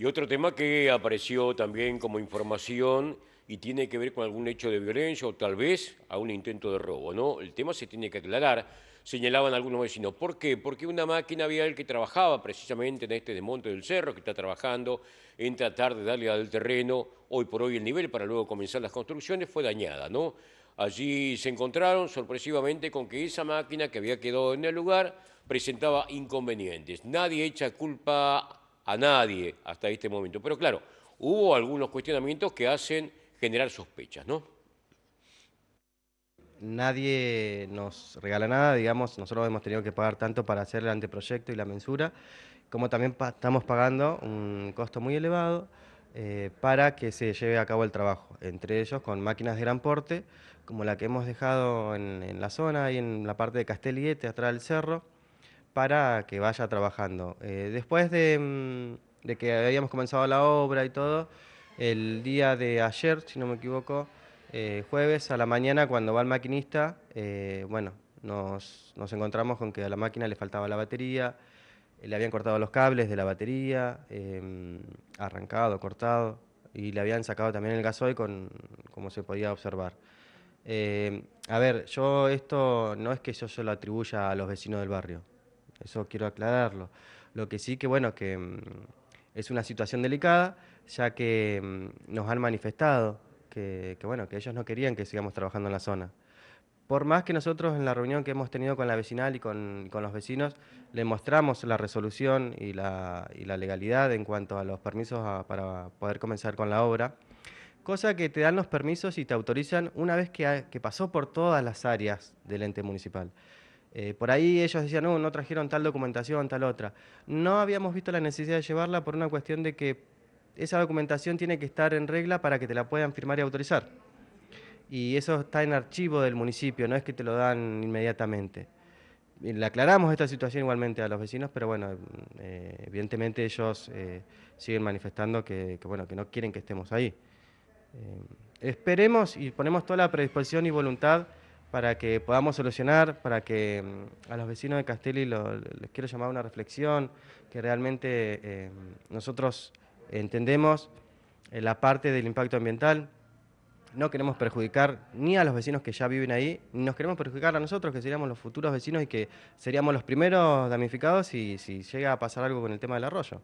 Y otro tema que apareció también como información y tiene que ver con algún hecho de violencia o tal vez a un intento de robo, ¿no? El tema se tiene que aclarar, señalaban algunos vecinos. ¿Por qué? Porque una máquina vial que trabajaba precisamente en este desmonte del cerro, que está trabajando en tratar de darle al terreno hoy por hoy el nivel para luego comenzar las construcciones, fue dañada, ¿no? Allí se encontraron sorpresivamente con que esa máquina que había quedado en el lugar presentaba inconvenientes. Nadie echa culpa a nadie hasta este momento. Pero claro, hubo algunos cuestionamientos que hacen generar sospechas, ¿no? Nadie nos regala nada, digamos, nosotros hemos tenido que pagar tanto para hacer el anteproyecto y la mensura, como también estamos pagando un costo muy elevado eh, para que se lleve a cabo el trabajo, entre ellos con máquinas de gran porte, como la que hemos dejado en, en la zona, y en la parte de Castelliete, atrás del cerro, para que vaya trabajando. Eh, después mm, de, que habíamos comenzado la obra y todo, el día de ayer, si no me equivoco, eh, jueves a la mañana cuando va el maquinista, eh, bueno, nos, encontramos con que a la máquina le faltaba la batería, le habían cortado los cables de la batería, em, arrancado, cortado, y le habían sacado también el gasoil como se podía observar. a ver, yo esto no es que yo se lo atribuya a los vecinos del barrio, eso quiero aclararlo. Lo que sí que, bueno, que mm, es una situación delicada, ya que mm, nos han manifestado que, bueno, que ellos no querían que sigamos trabajando en la zona. Por más que nosotros en la reunión que hemos tenido con la vecinal y con, con los vecinos, le mostramos la resolución y la, y la legalidad en cuanto a los permisos para poder comenzar con la obra, cosa que te dan los permisos y te autorizan una vez que, que pasó por todas las áreas del ente municipal. Eh, por ahí ellos decían, no, uh, no trajeron tal documentación, tal otra. No habíamos visto la necesidad de llevarla por una cuestión de que esa documentación tiene que estar en regla para que te la puedan firmar y autorizar. Y eso está en archivo del municipio, no es que te lo dan inmediatamente. le aclaramos esta situación igualmente a los vecinos, pero bueno, eh, evidentemente ellos eh, siguen manifestando bueno, que no quieren que estemos ahí. esperemos y ponemos toda la predisposición y voluntad para que podamos solucionar, para que mm, a los vecinos de Castelli les quiero llamar una reflexión, que realmente eh, nosotros entendemos eh, la parte del impacto ambiental, no queremos perjudicar ni a los vecinos que ya viven ahí, ni nos queremos perjudicar a nosotros, que seríamos los futuros vecinos y que seríamos los primeros damnificados si, si llega a pasar algo con el tema del arroyo.